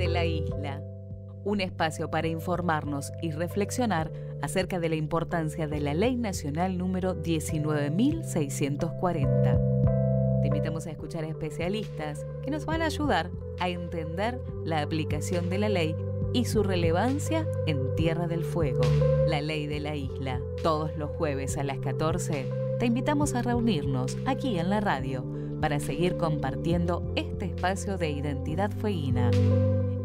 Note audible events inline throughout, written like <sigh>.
de la isla, un espacio para informarnos y reflexionar acerca de la importancia de la Ley Nacional número 19.640. Te invitamos a escuchar a especialistas que nos van a ayudar a entender la aplicación de la ley y su relevancia en Tierra del Fuego, la ley de la isla. Todos los jueves a las 14 te invitamos a reunirnos aquí en la radio para seguir compartiendo este espacio de identidad fueguina.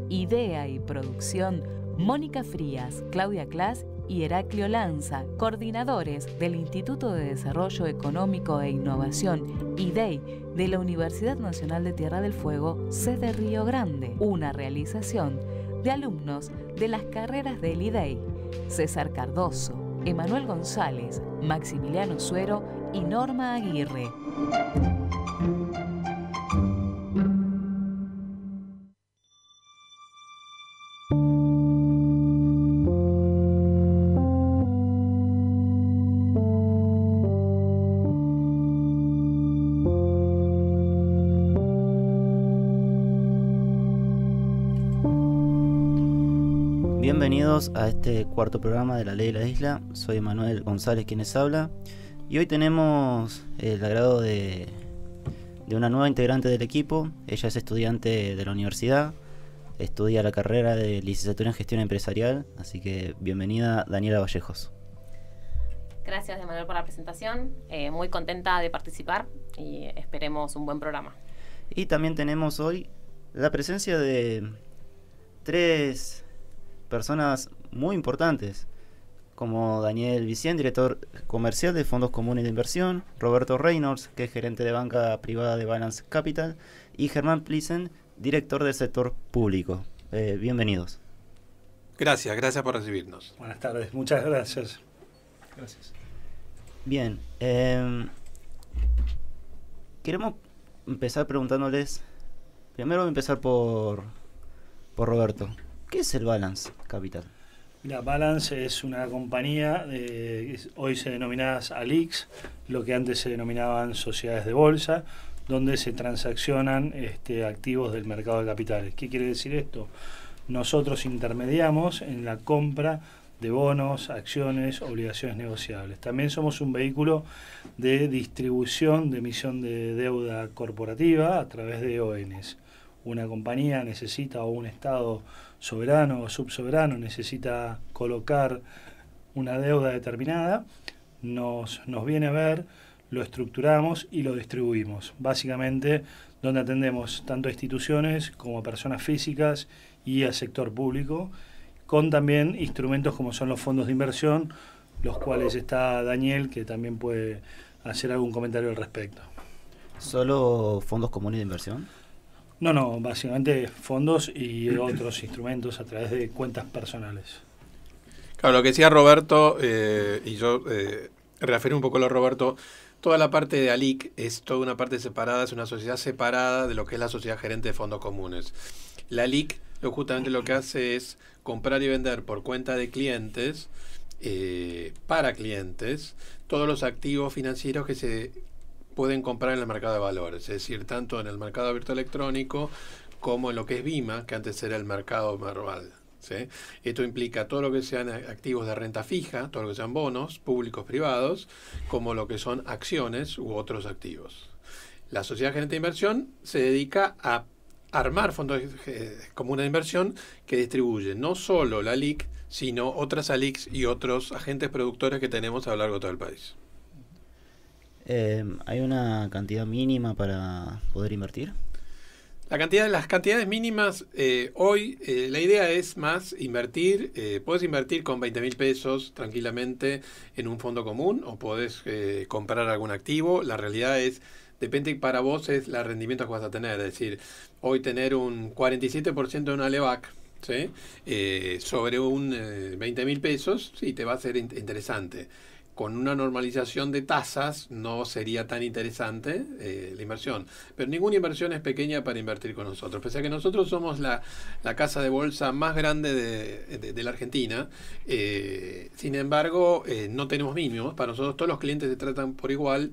Idea y producción, Mónica Frías, Claudia Clas y Heraclio Lanza, coordinadores del Instituto de Desarrollo Económico e Innovación, IDEI, de la Universidad Nacional de Tierra del Fuego, sede Río Grande, una realización de alumnos de las carreras del IDEI, César Cardoso, Emanuel González, Maximiliano Suero y Norma Aguirre. a este cuarto programa de La Ley de la Isla. Soy Manuel González quienes habla y hoy tenemos el agrado de, de una nueva integrante del equipo. Ella es estudiante de la universidad, estudia la carrera de licenciatura en gestión empresarial, así que bienvenida Daniela Vallejos. Gracias Manuel por la presentación, eh, muy contenta de participar y esperemos un buen programa. Y también tenemos hoy la presencia de tres personas muy importantes, como Daniel Vicien, director comercial de fondos comunes de inversión, Roberto Reynolds, que es gerente de banca privada de Balance Capital, y Germán Plissen, director del sector público. Eh, bienvenidos. Gracias, gracias por recibirnos. Buenas tardes, muchas gracias. Gracias. Bien, em, queremos empezar preguntándoles, primero voy a empezar por, por Roberto. ¿Qué es el Balance Capital? La Balance es una compañía, de hoy se denominadas ALIX, lo que antes se denominaban sociedades de bolsa, donde se transaccionan este, activos del mercado de capitales. ¿Qué quiere decir esto? Nosotros intermediamos en la compra de bonos, acciones, obligaciones negociables. También somos un vehículo de distribución de emisión de deuda corporativa a través de ONs una compañía necesita o un Estado soberano o subsoberano necesita colocar una deuda determinada, nos, nos viene a ver, lo estructuramos y lo distribuimos. Básicamente, donde atendemos tanto a instituciones como a personas físicas y al sector público, con también instrumentos como son los fondos de inversión, los cuales está Daniel, que también puede hacer algún comentario al respecto. ¿Solo fondos comunes de inversión? No, no, básicamente fondos y otros instrumentos a través de cuentas personales. Claro, lo que decía Roberto, eh, y yo eh, un poco a lo Roberto, toda la parte de ALIC es toda una parte separada, es una sociedad separada de lo que es la sociedad gerente de fondos comunes. La ALIC justamente lo que hace es comprar y vender por cuenta de clientes, eh, para clientes, todos los activos financieros que se pueden comprar en el mercado de valores, es decir, tanto en el mercado abierto electrónico como en lo que es BIMA, que antes era el mercado normal. Esto implica todo lo que sean activos de renta fija, todo lo que sean bonos públicos, privados, como lo que son acciones u otros activos. La sociedad gerente de inversión se dedica a armar fondos eh, como una inversión que distribuye no solo la LIC, sino otras ALICs y otros agentes productores que tenemos a lo largo de todo el país. Eh, ¿Hay una cantidad mínima para poder invertir? La cantidad, las cantidades mínimas, eh, hoy eh, la idea es más invertir, puedes invertir con 20 mil pesos tranquilamente en un fondo común o puedes comprar algún activo. La realidad es, depende para vos es la rendimiento que vas a tener. Es decir, hoy tener un 47% de una LEVAC sobre un 20 mil pesos, sí, te va a ser interesante con una normalización de tasas no sería tan interesante eh, la inversión. Pero ninguna inversión es pequeña para invertir con nosotros. Pese a que nosotros somos la, casa de bolsa más grande de, la Argentina, eh, sin embargo, eh, no tenemos mínimos. Para nosotros todos los clientes se tratan por igual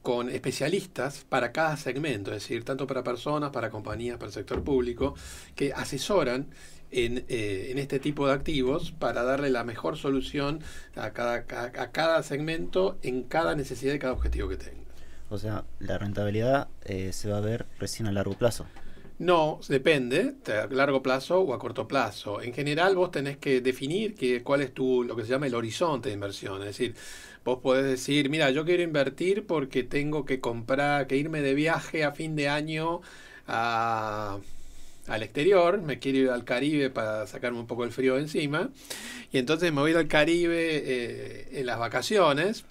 con especialistas para cada segmento, es decir, tanto para personas, para compañías, para el sector público, que asesoran eh, en, este tipo de activos para darle la mejor solución a cada, segmento en cada necesidad y cada objetivo que tenga. O sea, la rentabilidad eh, se va a ver recién a largo plazo. No, depende, a largo plazo o a corto plazo. En general vos tenés que definir cuál es tu, lo que se llama el horizonte de inversión. Es decir, vos podés decir, mira, yo quiero invertir porque tengo que comprar, que irme de viaje a fin de año a al exterior, me quiero ir al Caribe para sacarme un poco el frío encima, y entonces me voy al Caribe eh, en las vacaciones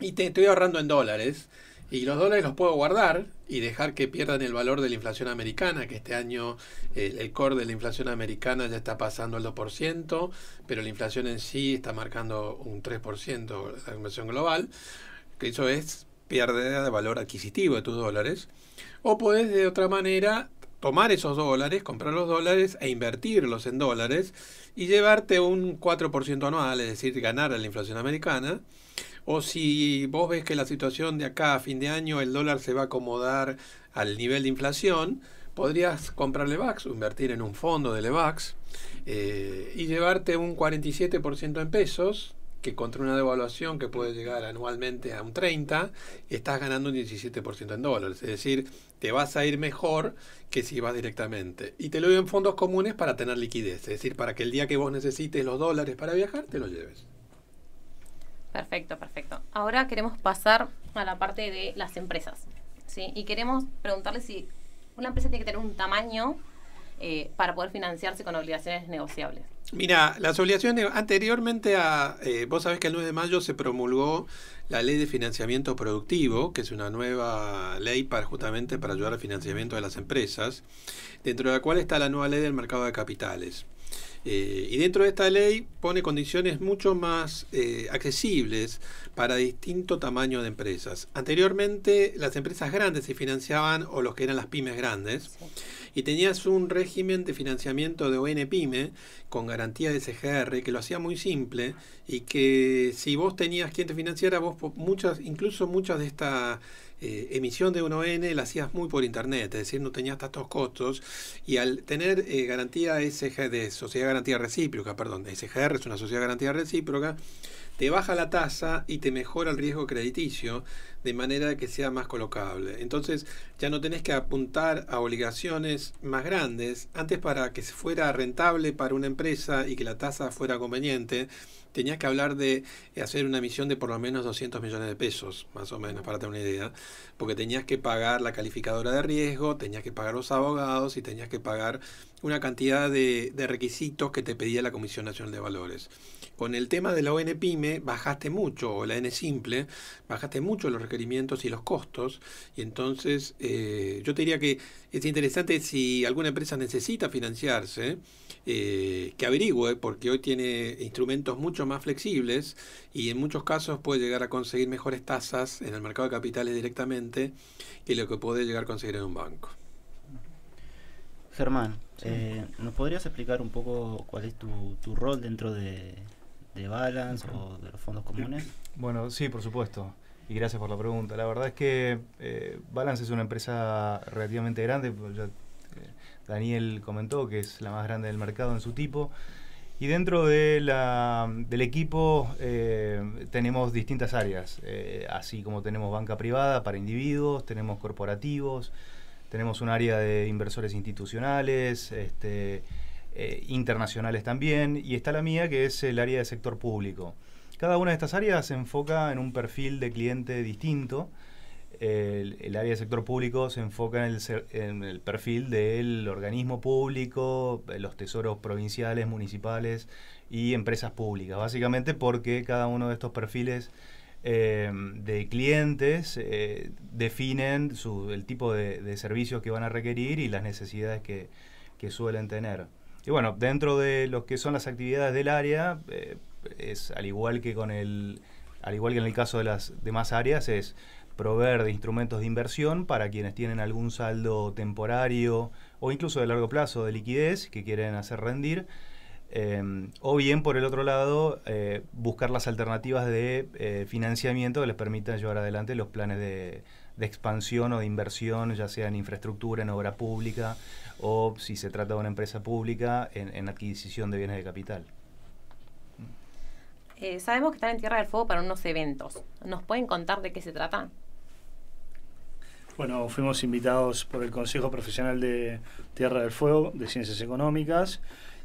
y te, estoy ahorrando en dólares. Y los dólares los puedo guardar y dejar que pierdan el valor de la inflación americana, que este año el, core de la inflación americana ya está pasando el 2%, pero la inflación en sí está marcando un 3%, la inflación global, que eso es pierde de valor adquisitivo de tus dólares. O puedes de otra manera tomar esos dólares, comprar los dólares e invertirlos en dólares y llevarte un 4% anual, es decir, ganar a la inflación americana. O si vos ves que la situación de acá a fin de año el dólar se va a acomodar al nivel de inflación, podrías comprarle Vax, invertir en un fondo de Levax eh, y llevarte un 47% en pesos, que contra una devaluación que puede llegar anualmente a un 30, estás ganando un 17% en dólares. Es decir, te vas a ir mejor que si vas directamente. Y te lo doy en fondos comunes para tener liquidez. Es decir, para que el día que vos necesites los dólares para viajar, te los lleves. Perfecto, perfecto. Ahora queremos pasar a la parte de las empresas. ¿sí? Y queremos preguntarle si una empresa tiene que tener un tamaño eh, para poder financiarse con obligaciones negociables. Mira, las obligaciones anteriormente a, eh, vos sabés que el 9 de mayo se promulgó la ley de financiamiento productivo, que es una nueva ley para justamente para ayudar al financiamiento de las empresas, dentro de la cual está la nueva ley del mercado de capitales. Eh, y dentro de esta ley pone condiciones mucho más eh, accesibles para distinto tamaño de empresas. Anteriormente las empresas grandes se financiaban o los que eran las pymes grandes y tenías un régimen de financiamiento de ONPyme con garantía de CGR que lo hacía muy simple y que si vos tenías quien te financiara, vos muchas, incluso muchas de estas eh, emisión de 1N la hacías muy por internet, es decir, no tenías tantos costos y al tener eh, garantía SGD, Sociedad de Garantía Recíproca, perdón, SGR es una Sociedad de Garantía Recíproca, te baja la tasa y te mejora el riesgo crediticio de manera que sea más colocable. Entonces ya no tenés que apuntar a obligaciones más grandes. Antes para que fuera rentable para una empresa y que la tasa fuera conveniente, tenías que hablar de eh, hacer una emisión de por lo menos 200 millones de pesos, más o menos, para tener una idea, porque tenías que pagar la calificadora de riesgo, tenías que pagar los abogados y tenías que pagar una cantidad de, de requisitos que te pedía la Comisión Nacional de Valores con el tema de la ONPyme bajaste mucho, o la N simple, bajaste mucho los requerimientos y los costos, y entonces eh, yo te diría que es interesante si alguna empresa necesita financiarse, eh, que averigüe, porque hoy tiene instrumentos mucho más flexibles y en muchos casos puede llegar a conseguir mejores tasas en el mercado de capitales directamente que lo que puede llegar a conseguir en un banco. Germán, eh, ¿nos podrías explicar un poco cuál es tu rol dentro de, de Balance o de los fondos comunes? Bueno, sí, por supuesto. Y gracias por la pregunta. La verdad es que eh, Balance es una empresa relativamente grande. Pues eh, Daniel comentó que es la más grande del mercado en su tipo. Y dentro de la, del equipo eh, tenemos distintas áreas, así como tenemos banca privada para individuos, tenemos corporativos, tenemos un área de inversores institucionales, este, eh, internacionales también, y está la mía, que es el área de sector público. Cada una de estas áreas se enfoca en un perfil de cliente distinto. El, área de sector público se enfoca en el, perfil del organismo público, eh, los tesoros provinciales, municipales y empresas públicas, básicamente porque cada uno de estos perfiles eh, de clientes definen el tipo de, servicios que van a requerir y las necesidades que suelen tener. Y bueno, dentro de lo que son las actividades del área, eh, es al igual que al igual que en el caso de las demás áreas, es proveer de instrumentos de inversión para quienes tienen algún saldo temporario o incluso de largo plazo de liquidez que quieren hacer rendir. Em, o bien, por el otro lado, eh, buscar las alternativas de eh, financiamiento que les permitan llevar adelante los planes de, expansión o de inversión, ya sea en infraestructura, en obra pública o si se trata de una empresa pública en, adquisición de bienes de capital. Eh, sabemos que están en Tierra del Fuego para unos eventos. ¿Nos pueden contar de qué se trata? Bueno, fuimos invitados por el Consejo Profesional de Tierra del Fuego de Ciencias Económicas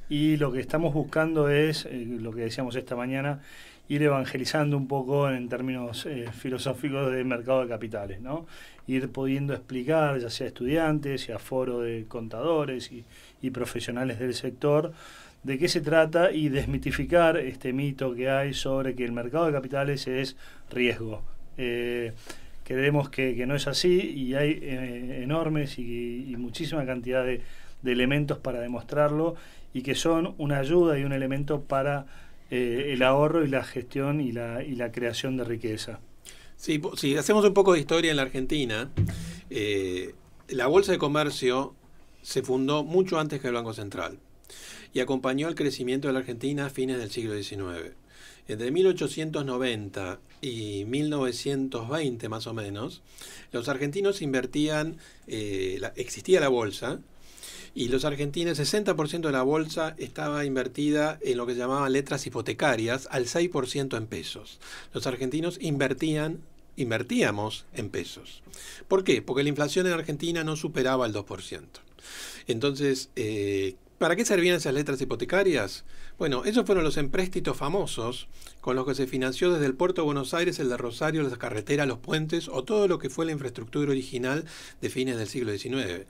y lo que estamos buscando es, eh, lo que decíamos esta mañana, ir evangelizando un poco en términos eh, filosóficos de mercado de capitales, ¿no? ir pudiendo explicar, ya sea estudiantes, ya foro de contadores y, profesionales del sector, de qué se trata y desmitificar este mito que hay sobre que el mercado de capitales es riesgo. Eh, creemos que, no es así y hay eh, enormes y, muchísima cantidad de, elementos para demostrarlo y que son una ayuda y un elemento para eh, el ahorro y la gestión y la creación de riqueza. Si, sí, hacemos un poco de historia en la Argentina, eh, la Bolsa de Comercio se fundó mucho antes que el Banco Central y acompañó el crecimiento de la Argentina a fines del siglo XIX. Entre 1890 y 1920 más o menos, los argentinos invertían, eh, existía la bolsa, y los argentinos, 60% de la bolsa estaba invertida en lo que llamaban letras hipotecarias, al 6% en pesos. Los argentinos invertían invertíamos en pesos. ¿Por qué? Porque la inflación en Argentina no superaba el 2%. Entonces, eh, ¿Para qué servían esas letras hipotecarias? Bueno, esos fueron los empréstitos famosos con los que se financió desde el puerto de Buenos Aires, el de Rosario, las carreteras, los puentes o todo lo que fue la infraestructura original de fines del siglo XIX.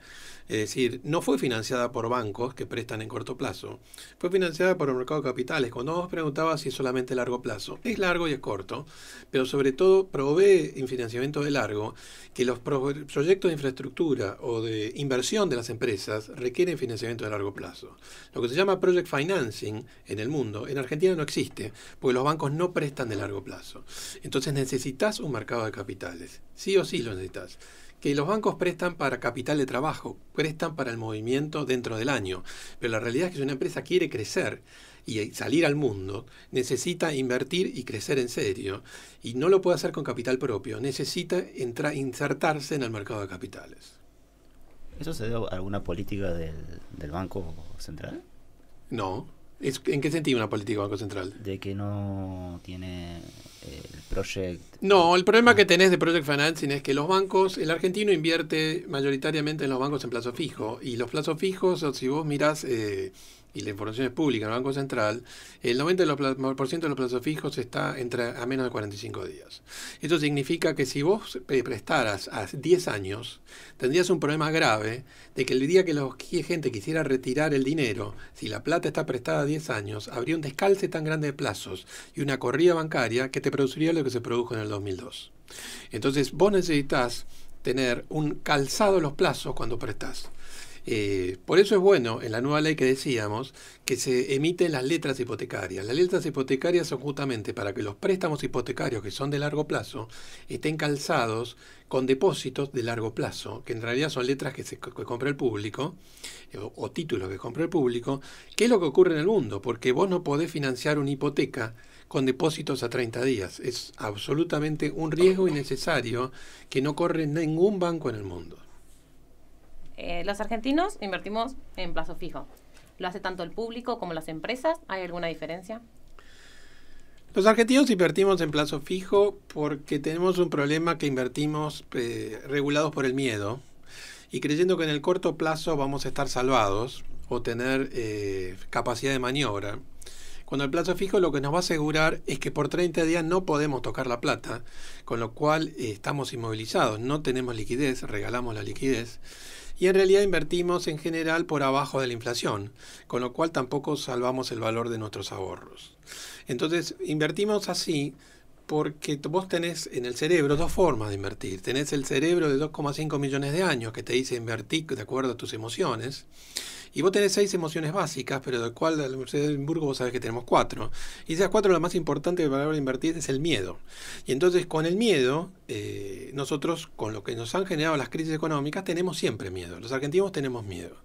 Es decir, no fue financiada por bancos que prestan en corto plazo, fue financiada por el mercado de capitales. Cuando vos preguntabas si es solamente largo plazo, es largo y es corto, pero sobre todo provee en financiamiento de largo que los proyectos de infraestructura o de inversión de las empresas requieren financiamiento de largo plazo. Lo que se llama project financing en el mundo, en Argentina no existe, porque los bancos no prestan de largo plazo. Entonces necesitas un mercado de capitales, sí o sí lo necesitas que los bancos prestan para capital de trabajo, prestan para el movimiento dentro del año, pero la realidad es que si una empresa quiere crecer y salir al mundo, necesita invertir y crecer en serio, y no lo puede hacer con capital propio, necesita entrar, insertarse en el mercado de capitales. ¿Eso se debe a alguna política del Banco Central? No. ¿En qué sentido una política Banco Central? De que no tiene eh, el project. No, el problema que tenés de project financing es que los bancos, el argentino invierte mayoritariamente en los bancos en plazo fijo. Y los plazos fijos, si vos mirás eh, y la información es pública en el Banco Central, el 90% de los plazos fijos está entre a menos de 45 días. Esto significa que si vos eh, prestaras a 10 años, tendrías un problema grave de que el día que la gente quisiera retirar el dinero, si la plata está prestada a 10 años, habría un descalce tan grande de plazos y una corrida bancaria que te produciría lo que se produjo en el 2002. Entonces vos necesitas tener un calzado de los plazos cuando prestás. Eh, por eso es bueno en la nueva ley que decíamos que se emiten las letras hipotecarias. Las letras hipotecarias son justamente para que los préstamos hipotecarios que son de largo plazo estén calzados con depósitos de largo plazo, que en realidad son letras que, se, compra el público eh, o, títulos que compra el público, que es lo que ocurre en el mundo, porque vos no podés financiar una hipoteca con depósitos a 30 días. Es absolutamente un riesgo innecesario que no corre ningún banco en el mundo. Eh, los argentinos invertimos en plazo fijo. ¿Lo hace tanto el público como las empresas? ¿Hay alguna diferencia? Los argentinos invertimos en plazo fijo porque tenemos un problema que invertimos eh, regulados por el miedo y creyendo que en el corto plazo vamos a estar salvados o tener eh, capacidad de maniobra. Cuando el plazo fijo lo que nos va a asegurar es que por 30 días no podemos tocar la plata, con lo cual estamos inmovilizados, no tenemos liquidez, regalamos la liquidez y en realidad invertimos en general por abajo de la inflación, con lo cual tampoco salvamos el valor de nuestros ahorros. Entonces, invertimos así porque vos tenés en el cerebro dos formas de invertir. Tenés el cerebro de 2,5 millones de años que te dice invertir de acuerdo a tus emociones y vos tenés seis emociones básicas, pero del cual en la Universidad de Edimburgo vos sabés que tenemos cuatro. Y esas cuatro, la más importante para invertir es el miedo. Y entonces con el miedo, eh, nosotros, con lo que nos han generado las crisis económicas, tenemos siempre miedo. Los argentinos tenemos miedo.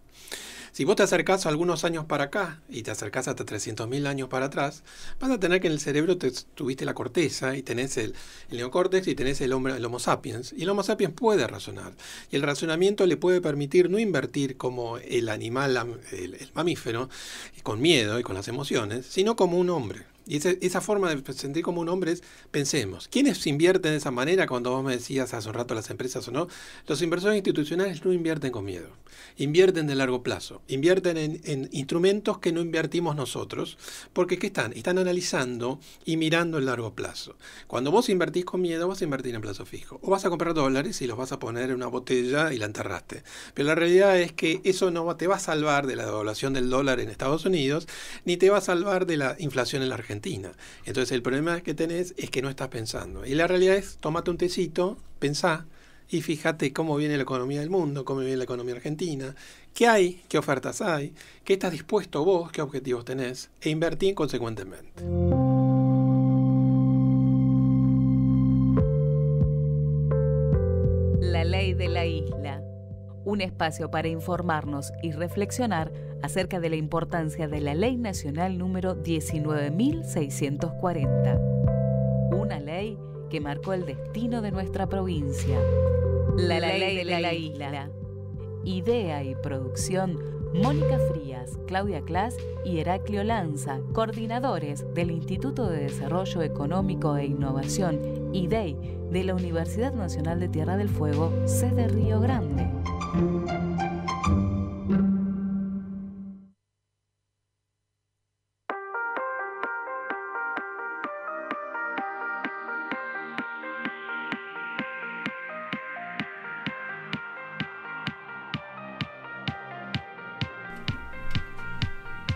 Si vos te acercás algunos años para acá y te acercás hasta 300.000 años para atrás, vas a tener que en el cerebro te, tuviste la corteza y tenés el, neocórtex y tenés el, hombre, el Homo sapiens. Y el Homo sapiens puede razonar. Y el razonamiento le puede permitir no invertir como el animal, el, el mamífero, con miedo y con las emociones, sino como un hombre. Y esa, forma de sentir como un hombre es, pensemos, ¿quiénes invierten de esa manera cuando vos me decías hace un rato las empresas o no? Los inversores institucionales no invierten con miedo, invierten de largo plazo, invierten en, en instrumentos que no invertimos nosotros, porque ¿qué están? Están analizando y mirando el largo plazo. Cuando vos invertís con miedo, vas a invertir en plazo fijo. O vas a comprar dólares y los vas a poner en una botella y la enterraste. Pero la realidad es que eso no te va a salvar de la devaluación del dólar en Estados Unidos, ni te va a salvar de la inflación en la Argentina entonces el problema que tenés es que no estás pensando. Y la realidad es, tomate un tecito, pensá y fíjate cómo viene la economía del mundo, cómo viene la economía argentina, qué hay, qué ofertas hay, qué estás dispuesto vos, qué objetivos tenés, e invertí consecuentemente. La ley de la isla un espacio para informarnos y reflexionar acerca de la importancia de la Ley Nacional número 19.640. Una ley que marcó el destino de nuestra provincia. La, ley, de la, isla. Idea y producción, Mónica Frías, Claudia Clas y Heraclio Lanza, coordinadores del Instituto de Desarrollo Económico e Innovación, IDEI, de la Universidad Nacional de Tierra del Fuego, sede Río Grande.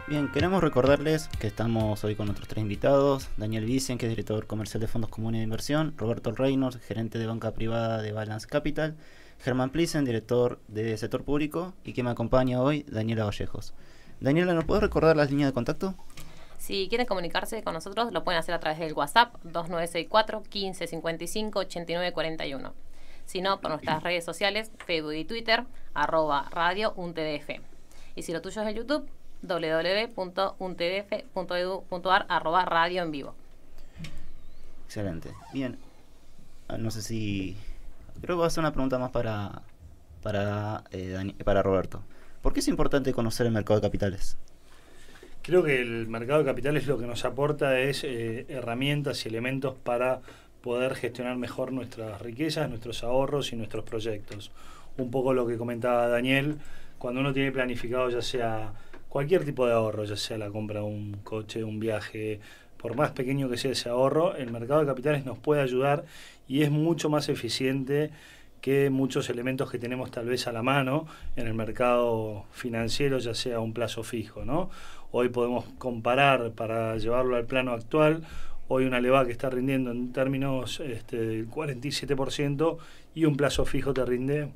Bien, queremos recordarles que estamos hoy con nuestros tres invitados, Daniel Vicen, que es director comercial de fondos comunes de inversión, Roberto Reynolds, gerente de banca privada de Balance Capital, Germán Plisen, director de Sector Público, y que me acompaña hoy, Daniela Vallejos. Daniela, ¿nos puedes recordar las líneas de contacto? Si quieren comunicarse con nosotros, lo pueden hacer a través del WhatsApp 2964 1555 8941. Si no, por nuestras <clears throat> redes sociales, Facebook y Twitter, arroba radio UNTDF. Y si lo tuyo es el YouTube, www.untdf.edu.ar arroba radio en vivo. Excelente. Bien. Ah, no sé si Creo que va a ser una pregunta más para, para, eh, para Roberto. ¿Por qué es importante conocer el mercado de capitales? Creo que el mercado de capitales lo que nos aporta es eh, herramientas y elementos para poder gestionar mejor nuestras riquezas, nuestros ahorros y nuestros proyectos. Un poco lo que comentaba Daniel, cuando uno tiene planificado ya sea cualquier tipo de ahorro, ya sea la compra de un coche, un viaje, por más pequeño que sea ese ahorro, el mercado de capitales nos puede ayudar y es mucho más eficiente que muchos elementos que tenemos tal vez a la mano en el mercado financiero, ya sea un plazo fijo. ¿no? Hoy podemos comparar para llevarlo al plano actual. Hoy una leva que está rindiendo en términos este, del 47% y un plazo fijo te rinde,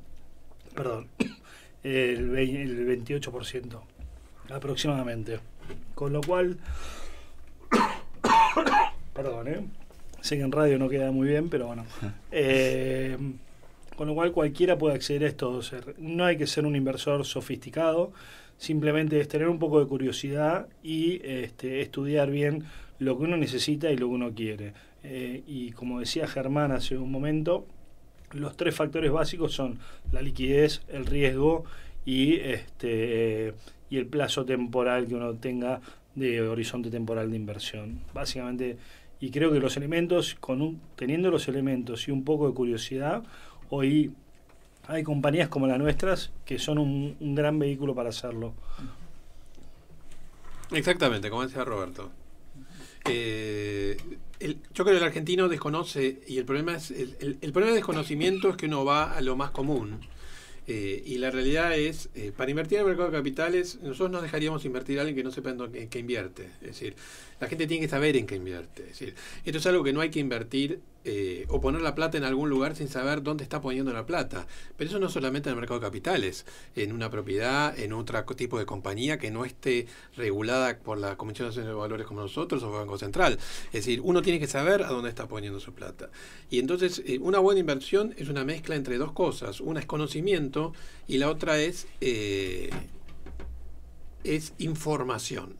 perdón, <coughs> el, el 28% aproximadamente. Con lo cual, <coughs> perdón, ¿eh? Sé que en radio no queda muy bien, pero bueno. <laughs> Eh, con lo cual cualquiera puede acceder a esto. No hay que ser un inversor sofisticado, simplemente es tener un poco de curiosidad y este, estudiar bien lo que uno necesita y lo que uno quiere. Eh, y como decía Germán hace un momento, los tres factores básicos son la liquidez, el riesgo y, este, y el plazo temporal que uno tenga de horizonte temporal de inversión. Básicamente y creo que los elementos, con teniendo los elementos y un poco de curiosidad, hoy hay compañías como las nuestras que son un, gran vehículo para hacerlo. Exactamente, como decía Roberto. Eh, yo creo que el argentino desconoce, y el problema es, el, el, problema de desconocimiento es que uno va a lo más común. Eh, y la realidad es, eh, para invertir en el mercado de capitales, nosotros no dejaríamos invertir a alguien que no sepa en qué invierte. Es decir, la gente tiene que saber en qué invierte. decir, esto es algo que no hay que invertir eh, o poner la plata en algún lugar sin saber dónde está poniendo la plata. Pero eso no solamente en el mercado de capitales, en una propiedad, en otro tipo de compañía que no esté regulada por la Comisión Nacional de Valores como nosotros o el Banco Central. Es decir, uno tiene que saber a dónde está poniendo su plata. Y entonces, eh, una buena inversión es una mezcla entre dos cosas. Una es conocimiento y la otra es, eh, es información.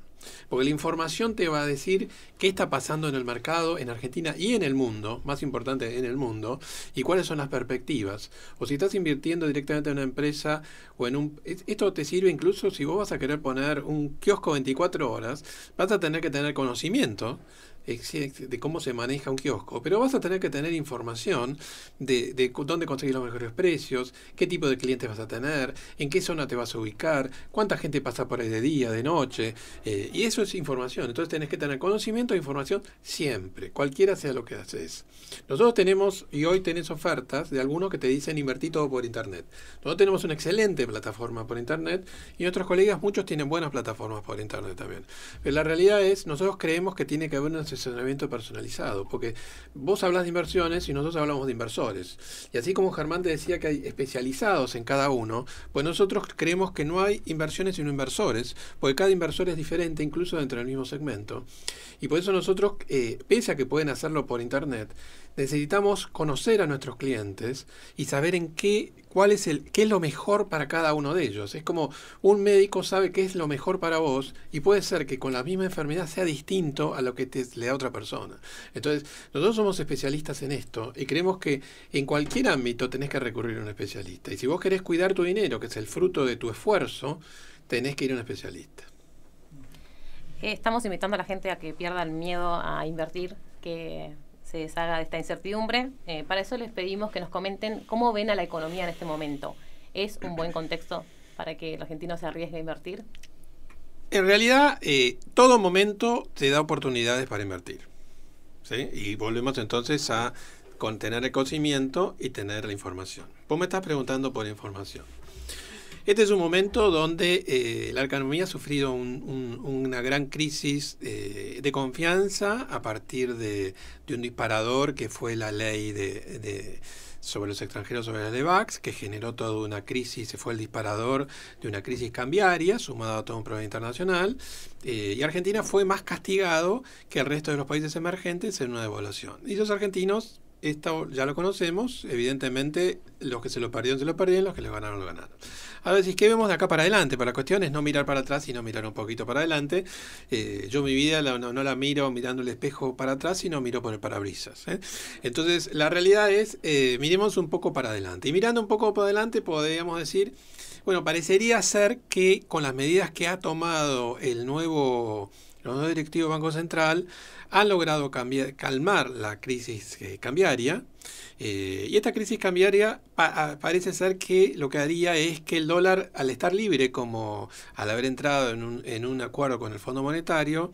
Porque la información te va a decir qué está pasando en el mercado, en Argentina y en el mundo, más importante en el mundo, y cuáles son las perspectivas. O si estás invirtiendo directamente en una empresa o en un... Esto te sirve incluso si vos vas a querer poner un kiosco 24 horas, vas a tener que tener conocimiento de cómo se maneja un kiosco, pero vas a tener que tener información de, dónde conseguir los mejores precios, qué tipo de clientes vas a tener, en qué zona te vas a ubicar, cuánta gente pasa por ahí de día, de noche, eh, y eso es información. Entonces tenés que tener conocimiento e información siempre, cualquiera sea lo que haces. Nosotros tenemos, y hoy tenés ofertas de algunos que te dicen invertir todo por internet. Nosotros tenemos una excelente plataforma por internet y nuestros colegas, muchos tienen buenas plataformas por internet también. Pero la realidad es, nosotros creemos que tiene que haber una personalizado, porque vos hablas de inversiones y nosotros hablamos de inversores. Y así como Germán te decía que hay especializados en cada uno, pues nosotros creemos que no hay inversiones sino inversores, porque cada inversor es diferente incluso dentro del mismo segmento. Y por eso nosotros, eh, pese a que pueden hacerlo por internet, necesitamos conocer a nuestros clientes y saber en qué, cuál es el, qué es lo mejor para cada uno de ellos. Es como un médico sabe qué es lo mejor para vos y puede ser que con la misma enfermedad sea distinto a lo que te, le da otra persona. Entonces, nosotros somos especialistas en esto y creemos que en cualquier ámbito tenés que recurrir a un especialista. Y si vos querés cuidar tu dinero, que es el fruto de tu esfuerzo, tenés que ir a un especialista. Eh, estamos invitando a la gente a que pierda el miedo a invertir, que se deshaga de esta incertidumbre. Eh, para eso les pedimos que nos comenten cómo ven a la economía en este momento. ¿Es un buen contexto para que el argentino se arriesgue a invertir? En realidad, eh, todo momento te da oportunidades para invertir. Y volvemos entonces a contener el conocimiento y tener la información. Vos me estás preguntando por información. Este es un momento donde eh, la economía ha sufrido una gran crisis eh, de confianza a partir de, un disparador que fue la ley sobre los extranjeros, sobre de Vax, que generó toda una crisis, se fue el disparador de una crisis cambiaria, sumado a todo un problema internacional, eh, y Argentina fue más castigado que el resto de los países emergentes en una devaluación. Y los argentinos, esto ya lo conocemos, evidentemente los que se lo perdieron, se lo perdieron, los que lo ganaron, lo ganaron. Ahora decís, ¿qué vemos de acá para adelante? Para la cuestión es no mirar para atrás, sino mirar un poquito para adelante. Eh, yo mi vida no, la miro mirando el espejo para atrás, sino miro por el parabrisas. ¿eh? Entonces, la realidad es, eh, miremos un poco para adelante. Y mirando un poco para adelante, podríamos decir, bueno, parecería ser que con las medidas que ha tomado el nuevo directivo nuevo Banco Central han logrado calmar la crisis cambiaria, eh, y esta crisis cambiaria parece ser que lo que haría es que el dólar, al estar libre, como al haber entrado en un, acuerdo con el Fondo Monetario,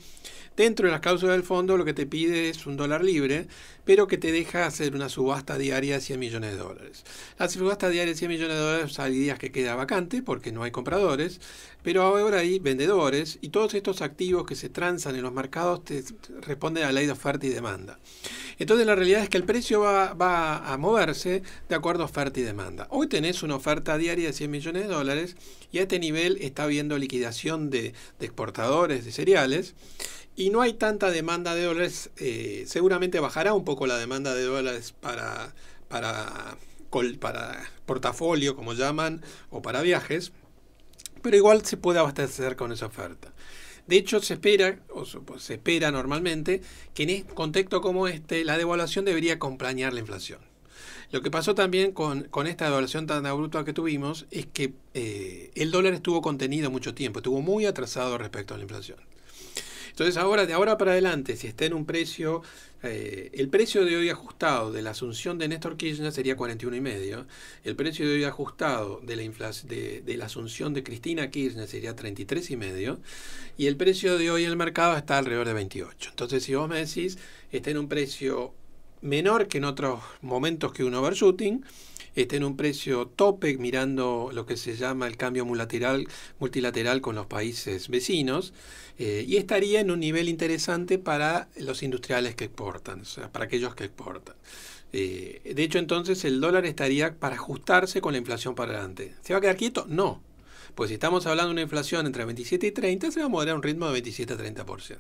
dentro de las cláusulas del fondo lo que te pide es un dólar libre, pero que te deja hacer una subasta diaria de 100 millones de dólares. La subasta diaria de 100 millones de dólares hay días que queda vacante porque no hay compradores, pero ahora hay vendedores y todos estos activos que se transan en los mercados te responden a la ley de oferta y demanda. Entonces la realidad es que el precio va va a moverse de acuerdo a oferta y demanda. Hoy tenés una oferta diaria de 100 millones de dólares y a este nivel está habiendo liquidación de, exportadores de cereales y no hay tanta demanda de dólares. Eh, seguramente bajará un poco la demanda de dólares para, para portafolio, como llaman, o para viajes pero igual se puede abastecer con esa oferta. De hecho, se espera, o pues, se espera normalmente, que en un contexto como este, la devaluación debería acompañar la inflación. Lo que pasó también con, con esta devaluación tan abrupta que tuvimos es que eh, el dólar estuvo contenido mucho tiempo, estuvo muy atrasado respecto a la inflación. Entonces ahora, de ahora para adelante, si está en un precio, eh, el precio de hoy ajustado de la asunción de Néstor Kirchner sería 41 y medio, el precio de hoy ajustado de la, de, la asunción de Cristina Kirchner sería 33 y medio, y el precio de hoy en el mercado está alrededor de 28. Entonces si vos me decís, está en un precio menor que en otros momentos que un overshooting, está en un precio tope mirando lo que se llama el cambio multilateral, con los países vecinos eh, y estaría en un nivel interesante para los industriales que exportan, o sea, para aquellos que exportan. Eh, de hecho, entonces el dólar estaría para ajustarse con la inflación para adelante. ¿Se va a quedar quieto? No. Pues si estamos hablando de una inflación entre 27 y 30, se va a moderar a un ritmo de 27 a 30%.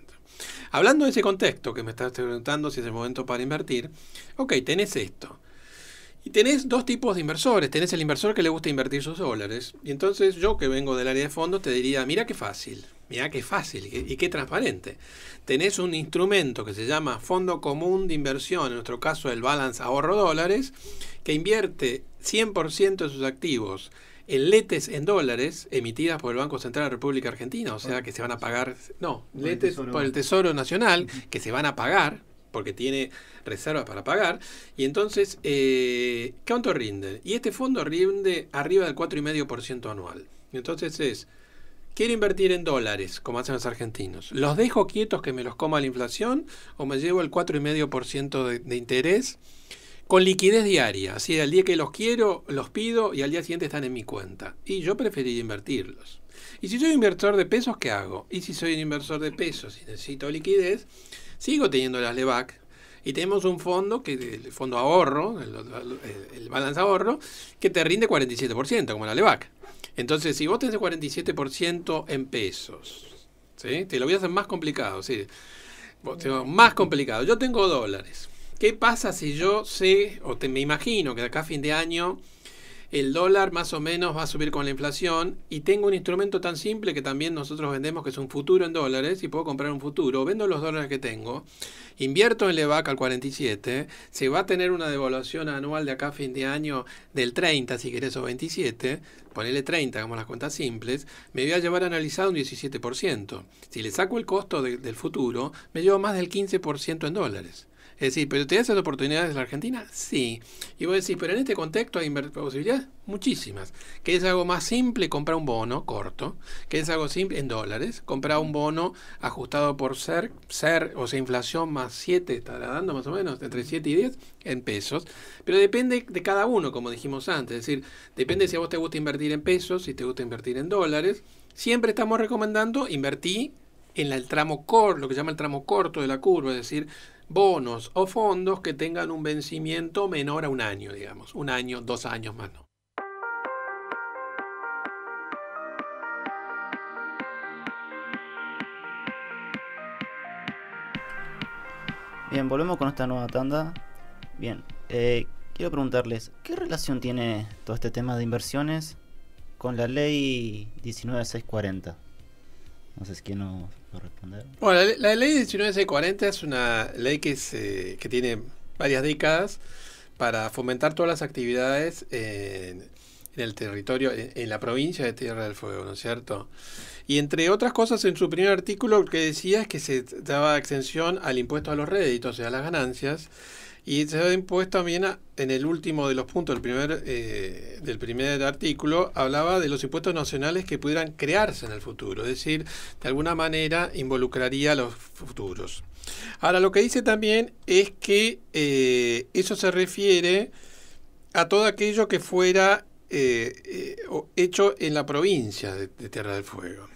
Hablando de ese contexto que me estás preguntando si es el momento para invertir, ok, tenés esto. Y tenés dos tipos de inversores. Tenés el inversor que le gusta invertir sus dólares. Y entonces yo que vengo del área de fondos te diría, mira qué fácil, mira qué fácil y qué transparente. Tenés un instrumento que se llama Fondo Común de Inversión, en nuestro caso el Balance Ahorro Dólares, que invierte 100% de sus activos en letes en dólares emitidas por el Banco Central de la República Argentina, o sea que se van a pagar, no, letes por el Tesoro Nacional, que se van a pagar porque tiene reservas para pagar. Y entonces, eh, ¿cuánto rinde? Y este fondo rinde arriba del 4,5% anual. Entonces es, quiero invertir en dólares, como hacen los argentinos. ¿Los dejo quietos que me los coma la inflación o me llevo el 4,5% de, de interés? Con liquidez diaria, así al día que los quiero, los pido y al día siguiente están en mi cuenta. Y yo preferiría invertirlos. Y si soy un inversor de pesos, ¿qué hago? Y si soy un inversor de pesos y necesito liquidez, Sigo teniendo las LEVAC y tenemos un fondo, que el fondo ahorro, el, balance ahorro, que te rinde 47%, como la LEVAC. Entonces, si vos tenés el 47% en pesos, ¿sí? te lo voy a hacer más complicado, ¿sí? más complicado. Yo tengo dólares. ¿Qué pasa si yo sé, o te, me imagino que acá a fin de año el dólar más o menos va a subir con la inflación y tengo un instrumento tan simple que también nosotros vendemos que es un futuro en dólares y puedo comprar un futuro, vendo los dólares que tengo, invierto en Levac al 47, se va a tener una devaluación anual de acá a fin de año del 30, si querés, o 27, ponele 30, hagamos las cuentas simples, me voy a llevar analizado un 17%. Si le saco el costo del futuro, me llevo más del 15% en dólares. Es decir, ¿pero te das oportunidades en la Argentina? Sí. Y vos decís, pero en este contexto hay posibilidades muchísimas. Que es algo más simple comprar un bono corto, que es algo simple en dólares, comprar un bono ajustado por ser, ser o sea, inflación más 7, ¿está dando más o menos, entre 7 y 10 en pesos. Pero depende de cada uno, como dijimos antes. Es decir, depende si a vos te gusta invertir en pesos, si te gusta invertir en dólares. Siempre estamos recomendando invertir en el tramo corto, lo que se llama el tramo corto de la curva, es decir, bonos o fondos que tengan un vencimiento menor a un año, digamos, un año, dos años más no. Bien, volvemos con esta nueva tanda. Bien, eh, quiero preguntarles, ¿qué relación tiene todo este tema de inversiones con la ley 19640? No sé si quién va a responder. Bueno, la, ley 1940 es una ley que, se, que tiene varias décadas para fomentar todas las actividades en, el territorio, en, la provincia de Tierra del Fuego, ¿no es cierto? Y entre otras cosas, en su primer artículo lo que decía es que se daba exención al impuesto a los réditos y a las ganancias y se ha impuesto también en el último de los puntos el primer, eh, del primer artículo, hablaba de los impuestos nacionales que pudieran crearse en el futuro, es decir, de alguna manera involucraría a los futuros. Ahora, lo que dice también es que eh, eso se refiere a todo aquello que fuera eh, hecho en la provincia de Tierra del Fuego.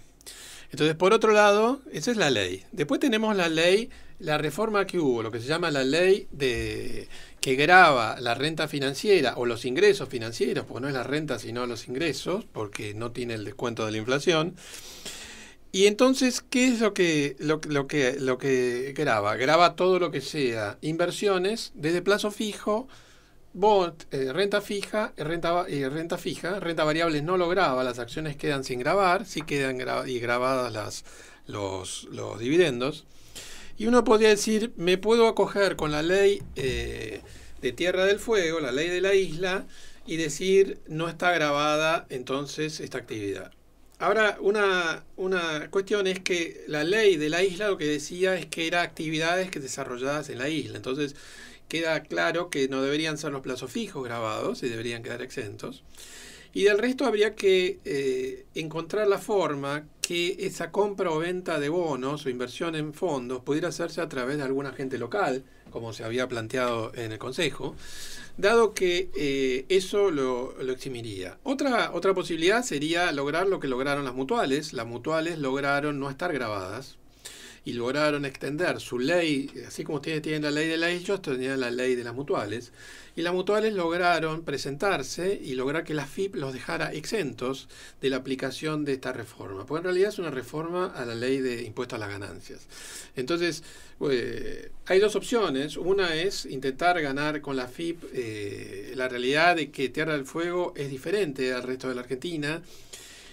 Entonces, por otro lado, esa es la ley. Después tenemos la ley la reforma que hubo, lo que se llama la ley de que graba la renta financiera o los ingresos financieros, porque no es la renta sino los ingresos, porque no tiene el descuento de la inflación. Y entonces, ¿qué es lo que, lo, que, lo que graba? Graba todo lo que sea inversiones desde plazo fijo, eh, eh, eh, renta fija, renta, renta fija, renta variable no lo graba, las acciones quedan sin grabar, sí quedan grabadas las, los, los dividendos. Y uno podría decir, me puedo acoger con la ley eh, de Tierra del Fuego, la ley de la isla, y decir, no está grabada entonces esta actividad. Ahora, una, cuestión es que la ley de la isla lo que decía es que eran actividades que desarrolladas en la isla. Entonces, queda claro que no deberían ser los plazos fijos grabados y deberían quedar exentos. Y del resto habría que eh, encontrar la forma que esa compra o venta de bonos o inversión en fondos pudiera hacerse a través de algún agente local, como se había planteado en el Consejo, dado que eh, eso lo, eximiría. Otra, otra posibilidad sería lograr lo que lograron las mutuales. Las mutuales lograron no estar grabadas y lograron extender su ley, así como ustedes tienen la ley de las ellos, tenían la ley de las mutuales, y las mutuales lograron presentarse y lograr que la FIP los dejara exentos de la aplicación de esta reforma, porque en realidad es una reforma a la ley de impuesto a las ganancias. Entonces, eh, hay dos opciones, una es intentar ganar con la FIP eh, la realidad de que Tierra del Fuego es diferente al resto de la Argentina,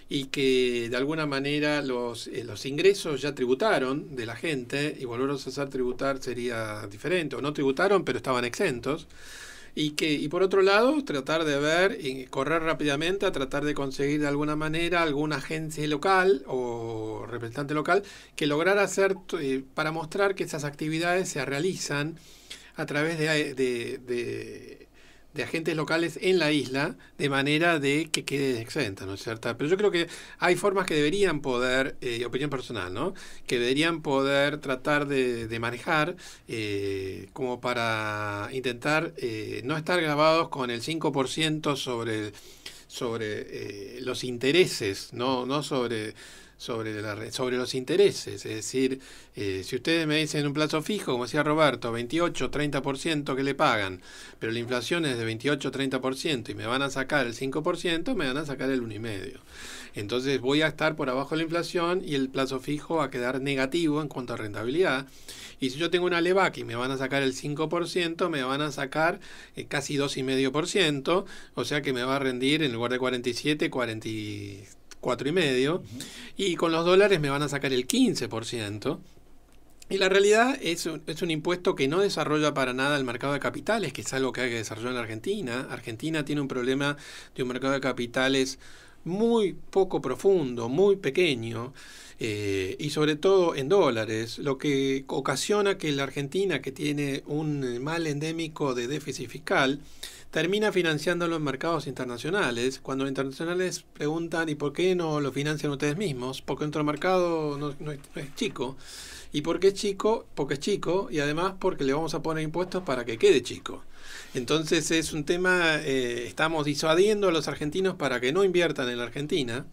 y que de alguna manera los, eh, los ingresos ya tributaron de la gente y volverlos a hacer tributar sería diferente, o no tributaron pero estaban exentos. Y, que, y por otro lado, tratar de ver, y correr rápidamente a tratar de conseguir de alguna manera alguna agencia local o representante local que lograra hacer eh, para mostrar que esas actividades se realizan a través de de agentes locales en la isla de manera de que quede exenta, ¿no es cierto? Pero yo creo que hay formas que deberían poder, eh, opinión personal, ¿no? Que deberían poder tratar de, manejar eh, como para intentar eh, no estar grabados con el 5% sobre, sobre los intereses, ¿no? No sobre sobre, sobre los intereses. Es decir, eh, si ustedes me dicen un plazo fijo, como decía Roberto, 28, 30% que le pagan, pero la inflación es de 28, 30% y me van a sacar el 5%, me van a sacar el 1,5%. Entonces voy a estar por abajo de la inflación y el plazo fijo va a quedar negativo en cuanto a rentabilidad. Y si yo tengo una LEVAC y me van a sacar el 5%, me van a sacar eh, casi 2,5%, o sea que me va a rendir en lugar de 47, 43 ...cuatro y medio, y con los dólares me van a sacar el 15%. Y la realidad es un, es un impuesto que no desarrolla para nada el mercado de capitales, que es algo que hay que desarrollar en la Argentina. Argentina tiene un problema de un mercado de capitales muy poco profundo, muy pequeño, eh, y sobre todo en dólares, lo que ocasiona que la Argentina, que tiene un mal endémico de déficit fiscal, termina financiándolo los mercados internacionales. Cuando los internacionales preguntan, ¿y por qué no lo financian ustedes mismos? Porque nuestro mercado no, es, no es chico. ¿Y por qué es chico? Porque es chico y además porque le vamos a poner impuestos para que quede chico. Entonces es un tema, eh, estamos disuadiendo a los argentinos para que no inviertan en la Argentina,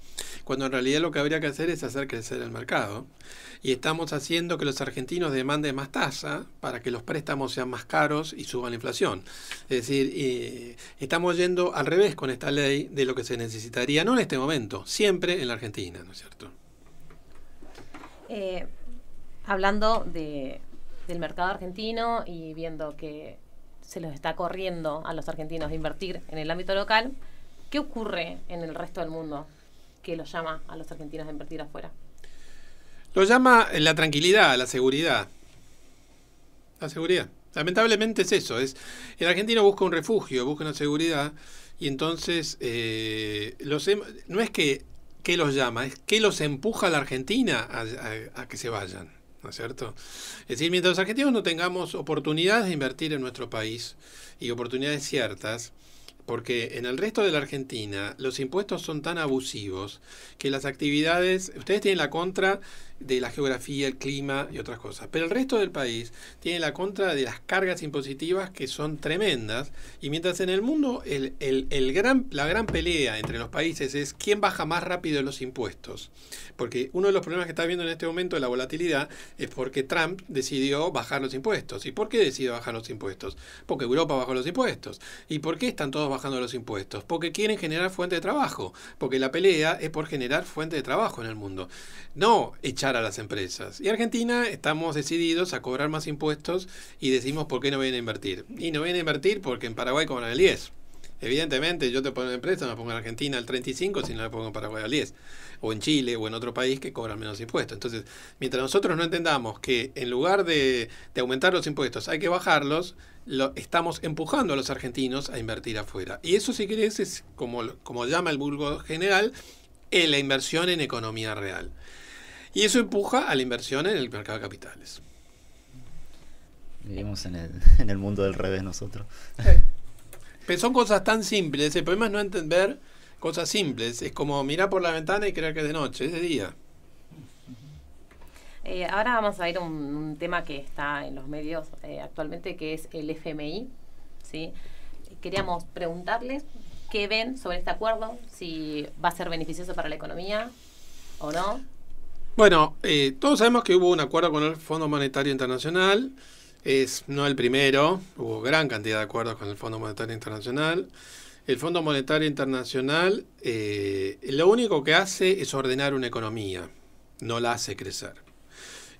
cuando en realidad lo que habría que hacer es hacer crecer el mercado. Y estamos haciendo que los argentinos demanden más tasa para que los préstamos sean más caros y suban la inflación. Es decir, estamos yendo al revés con esta ley de lo que se necesitaría, no en este momento, siempre en la Argentina, ¿no es cierto? Eh, hablando de, del mercado argentino y viendo que se los está corriendo a los argentinos de invertir en el ámbito local, ¿qué ocurre en el resto del mundo que los llama a los argentinos a invertir afuera? Lo llama la tranquilidad, la seguridad. La seguridad. Lamentablemente es eso. Es, el argentino busca un refugio, busca una seguridad. Y entonces, eh, los, em, no es que, que los llama, es que los empuja a la Argentina a que se vayan. ¿no es cierto? Es decir, mientras los argentinos no tengamos oportunidades de invertir en nuestro país y oportunidades ciertas, porque en el resto de la Argentina los impuestos son tan abusivos que las actividades, ustedes tienen la contra de la geografía, el clima y otras cosas. Pero el resto del país tiene la contra de las cargas impositivas que son tremendas. Y mientras en el mundo el, gran, la gran pelea entre los países es quién baja más rápido los impuestos. Porque uno de los problemas que está viendo en este momento de la volatilidad es porque Trump decidió bajar los impuestos. ¿Y por qué decidió bajar los impuestos? Porque Europa bajó los impuestos. ¿Y por qué están todos bajando los impuestos? Porque quieren generar fuente de trabajo. Porque la pelea es por generar fuente de trabajo en el mundo. No echar a las empresas. Y Argentina estamos decididos a cobrar más impuestos y decimos por qué no vienen a invertir. Y no vienen a invertir porque en Paraguay cobran el 10. Evidentemente, yo te pongo una empresa, no pongo en Argentina el 35, si no le pongo en Paraguay al 10, o en Chile, o en otro país que cobran menos impuestos. Entonces, mientras nosotros no entendamos que en lugar de, aumentar los impuestos hay que bajarlos, lo, estamos empujando a los argentinos a invertir afuera. Y eso, si quieres es como, como llama el vulgo general, eh, la inversión en economía real. Y eso empuja a la inversión en el mercado de capitales. Vivimos en el, <laughs> en el mundo del revés nosotros. <laughs> son cosas tan simples. El problema es no entender cosas simples. Es como mirar por la ventana y creer que es de noche, es de día. Eh, ahora vamos a ir un, un, tema que está en los medios eh, actualmente, que es el FMI. ¿sí? Queríamos preguntarles qué ven sobre este acuerdo, si va a ser beneficioso para la economía o no. Bueno, eh, todos sabemos que hubo un acuerdo con el Fondo Monetario Internacional. Es no el primero, hubo gran cantidad de acuerdos con el Fondo Monetario Internacional. El Fondo Monetario Internacional eh, lo único que hace es ordenar una economía, no la hace crecer.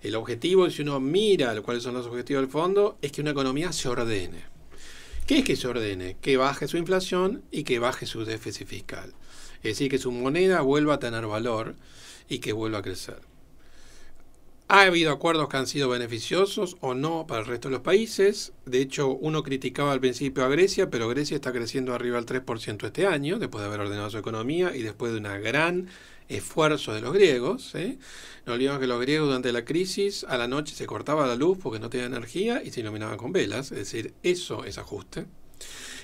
El objetivo, si uno mira cuáles son los objetivos del fondo, es que una economía se ordene. ¿Qué es que se ordene? Que baje su inflación y que baje su déficit fiscal. Es decir, que su moneda vuelva a tener valor y que vuelva a crecer. Ha habido acuerdos que han sido beneficiosos o no para el resto de los países. De hecho, uno criticaba al principio a Grecia, pero Grecia está creciendo arriba del 3% este año, después de haber ordenado su economía y después de un gran esfuerzo de los griegos. ¿eh? No olvidemos que los griegos durante la crisis a la noche se cortaba la luz porque no tenía energía y se iluminaban con velas. Es decir, eso es ajuste.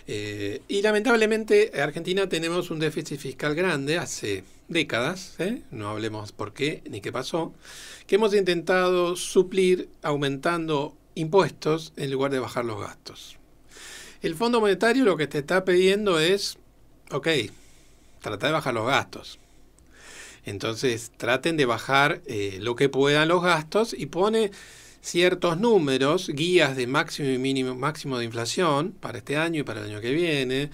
Eh, y lamentablemente en Argentina tenemos un déficit fiscal grande hace décadas, ¿eh? no hablemos por qué ni qué pasó, que hemos intentado suplir aumentando impuestos en lugar de bajar los gastos. El Fondo Monetario lo que te está pidiendo es, ok, trata de bajar los gastos. Entonces traten de bajar eh, lo que puedan los gastos y pone ciertos números, guías de máximo y mínimo, máximo de inflación para este año y para el año que viene,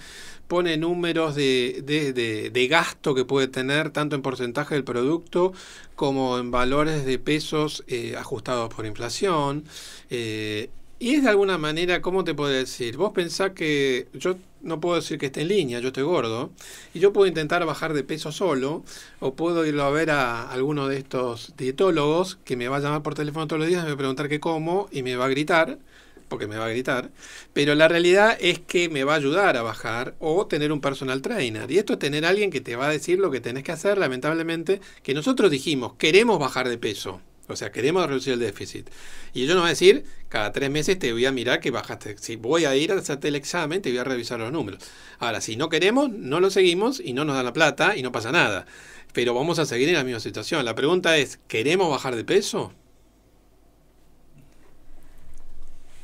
pone números de, gasto que puede tener tanto en porcentaje del producto como en valores de pesos eh, ajustados por inflación. Eh, y es de alguna manera, ¿cómo te puedo decir? Vos pensás que yo no puedo decir que esté en línea, yo estoy gordo, y yo puedo intentar bajar de peso solo, o puedo irlo a ver a alguno de estos dietólogos que me va a llamar por teléfono todos los días, me va a preguntar qué como y me va a gritar, porque me va a gritar, pero la realidad es que me va a ayudar a bajar o tener un personal trainer. Y esto es tener alguien que te va a decir lo que tenés que hacer, lamentablemente, que nosotros dijimos, queremos bajar de peso. O sea, queremos reducir el déficit. Y ellos nos van a decir, cada tres meses te voy a mirar que bajaste. Si voy a ir a hacerte el examen, te voy a revisar los números. Ahora, si no queremos, no lo seguimos y no nos dan la plata y no pasa nada. Pero vamos a seguir en la misma situación. La pregunta es, ¿queremos bajar de peso?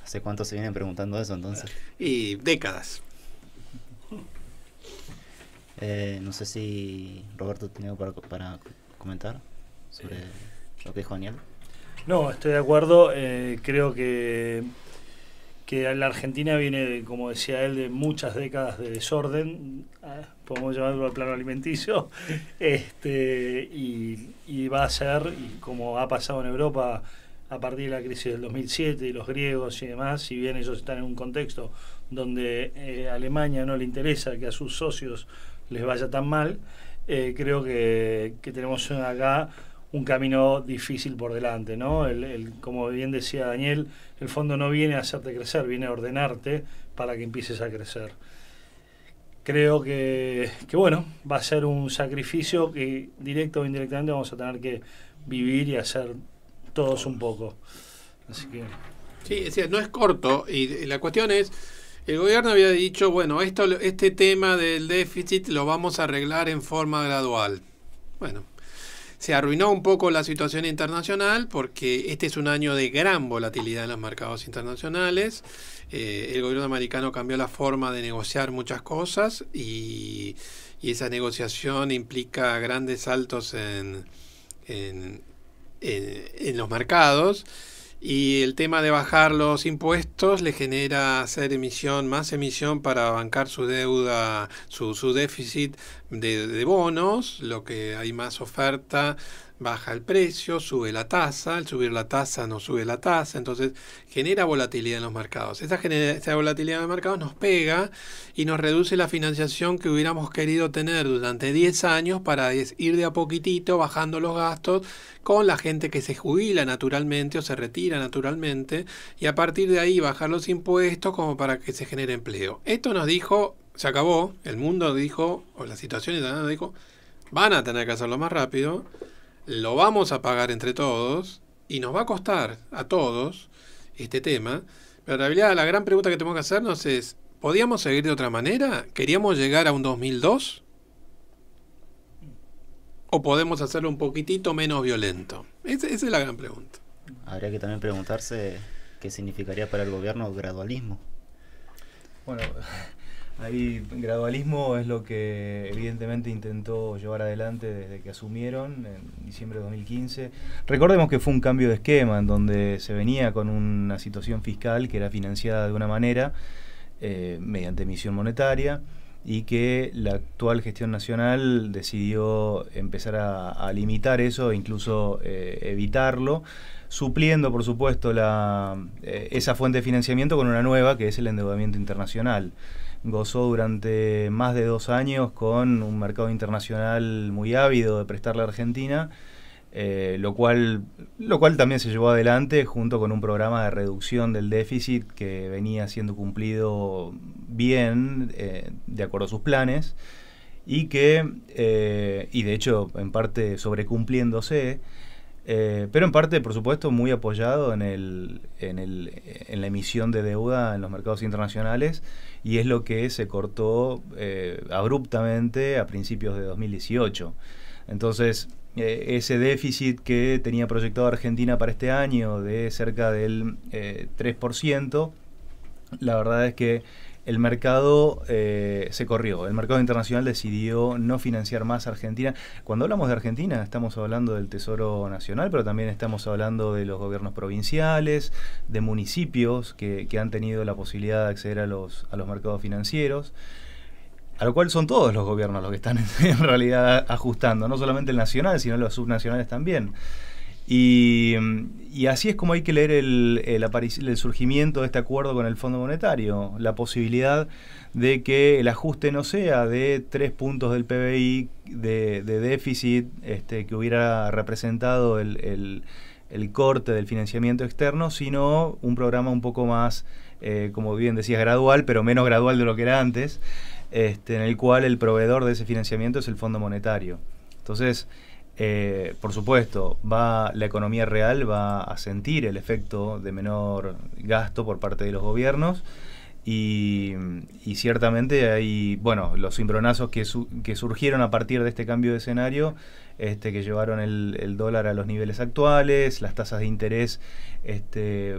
¿Hace cuánto se vienen preguntando eso entonces? Y décadas. Eh, no sé si Roberto tiene algo para, comentar sobre... Eh, lo que No, estoy de acuerdo. Eh, creo que, que la Argentina viene, como decía él, de muchas décadas de desorden, ah, podemos llamarlo al plano alimenticio, <laughs> este, y, va a ser, y como ha pasado en Europa a partir de la crisis del 2007 y los griegos y demás, si bien ellos están en un contexto donde eh, a Alemania no le interesa que a sus socios les vaya tan mal, eh, creo que, que tenemos acá un camino difícil por delante, ¿no? El, como bien decía Daniel, el fondo no viene a hacerte crecer, viene a ordenarte para que empieces a crecer. Creo que, bueno, va a ser un sacrificio que directo o indirectamente vamos a tener que vivir y hacer todos un poco. Así que. Sí, es no es corto. Y la cuestión es, el gobierno había dicho, bueno, esto, este tema del déficit lo vamos a arreglar en forma gradual. Bueno, se arruinó un poco la situación internacional porque este es un año de gran volatilidad en los mercados internacionales. Eh, el gobierno americano cambió la forma de negociar muchas cosas y, y esa negociación implica grandes saltos en, en, en, en los mercados. Y el tema de bajar los impuestos le genera hacer emisión, más emisión para bancar su deuda, su, su déficit de, de bonos, lo que hay más oferta baja el precio, sube la tasa, al subir la tasa no sube la tasa, entonces genera volatilidad en los mercados. Esa, volatilidad en los mercados nos pega y nos reduce la financiación que hubiéramos querido tener durante 10 años para ir de a poquitito bajando los gastos con la gente que se jubila naturalmente o se retira naturalmente y a partir de ahí bajar los impuestos como para que se genere empleo. Esto nos dijo, se acabó, el mundo dijo, o la situación nos dijo, van a tener que hacerlo más rápido lo vamos a pagar entre todos y nos va a costar a todos este tema. Pero en realidad la gran pregunta que tenemos que hacernos es, ¿podíamos seguir de otra manera? ¿Queríamos llegar a un 2002? ¿O podemos hacerlo un poquitito menos violento? esa, esa es la gran pregunta. Habría que también preguntarse qué significaría para el gobierno gradualismo. Bueno, Ahí gradualismo es lo que evidentemente intentó llevar adelante desde que asumieron en diciembre de 2015. Recordemos que fue un cambio de esquema en donde se venía con una situación fiscal que era financiada de una manera eh, mediante emisión monetaria y que la actual gestión nacional decidió empezar a, limitar eso e incluso eh, evitarlo, supliendo por supuesto eh, esa fuente de financiamiento con una nueva que es el endeudamiento internacional gozó durante más de dos años con un mercado internacional muy ávido de prestarle a Argentina, eh, lo, cual, también se llevó adelante junto con un programa de reducción del déficit que venía siendo cumplido bien, eh, de acuerdo a sus planes, y que, eh, y de hecho en parte sobrecumpliéndose, pero en parte, por supuesto, muy apoyado en, el, en, el, en, la emisión de deuda en los mercados internacionales y es lo que se cortó eh, abruptamente a principios de 2018. Entonces, eh, ese déficit que tenía proyectado Argentina para este año de cerca del 3%, eh, la verdad es que el mercado eh, se corrió, el mercado internacional decidió no financiar más a Argentina. Cuando hablamos de Argentina estamos hablando del Tesoro Nacional, pero también estamos hablando de los gobiernos provinciales, de municipios que, han tenido la posibilidad de acceder a los, a los mercados financieros a lo cual son todos los gobiernos los que están <laughs> en realidad ajustando, no solamente el nacional, sino los subnacionales también. Mm, y, así es como hay que leer el, el, surgimiento de este acuerdo con el Fondo Monetario, la posibilidad de que el ajuste no sea de tres puntos del PBI de, déficit este, que hubiera representado el, corte del financiamiento externo, sino un programa un poco más, eh, como bien decías, gradual, pero menos gradual de lo que era antes, este, en el cual el proveedor de ese financiamiento es el Fondo Monetario. Entonces, eh, por supuesto, va la economía real va a sentir el efecto de menor gasto por parte de los gobiernos. Y, ciertamente hay, bueno, los cimbronazos que, surgieron a partir de este cambio de escenario, este, que llevaron el, dólar a los niveles actuales, las tasas de interés este,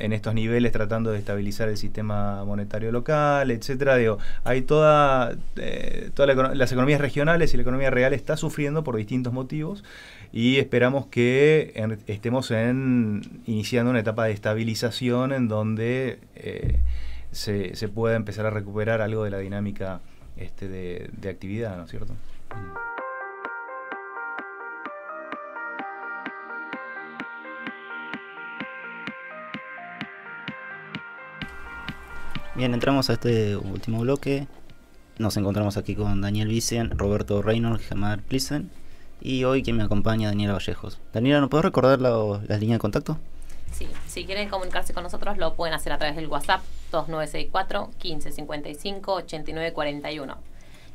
en estos niveles tratando de estabilizar el sistema monetario local, etcétera. Digo, hay toda, eh, las economías regionales y la economía real está sufriendo por distintos motivos y esperamos que estemos en, iniciando una etapa de estabilización en donde... Eh, se, puede pueda empezar a recuperar algo de la dinámica este, de, actividad, ¿no es cierto? Bien, entramos a este último bloque. Nos encontramos aquí con Daniel Vicen, Roberto Reynolds, Germán Plissen y hoy quien me acompaña, Daniela Vallejos. Daniela, ¿nos podés recordar las líneas de contacto? Sí, si quieren comunicarse con nosotros lo pueden hacer a través del WhatsApp 2964 1555 8941.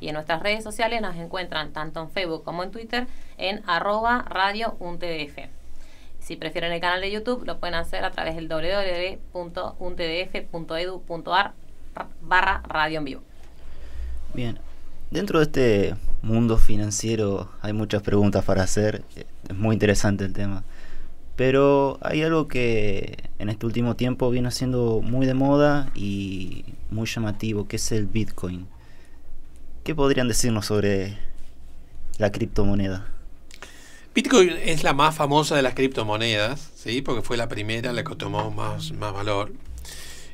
Y en nuestras redes sociales nos encuentran tanto en Facebook como en Twitter en arroba radio UNTDF. Si prefieren el canal de YouTube lo pueden hacer a través del www.untdf.edu.ar barra radio en vivo. Bien, dentro de este mundo financiero hay muchas preguntas para hacer, es muy interesante el tema. Pero hay algo que en este último tiempo viene siendo muy de moda y muy llamativo, que es el Bitcoin. ¿Qué podrían decirnos sobre la criptomoneda? Bitcoin es la más famosa de las criptomonedas, ¿sí? porque fue la primera la que tomó más, más valor.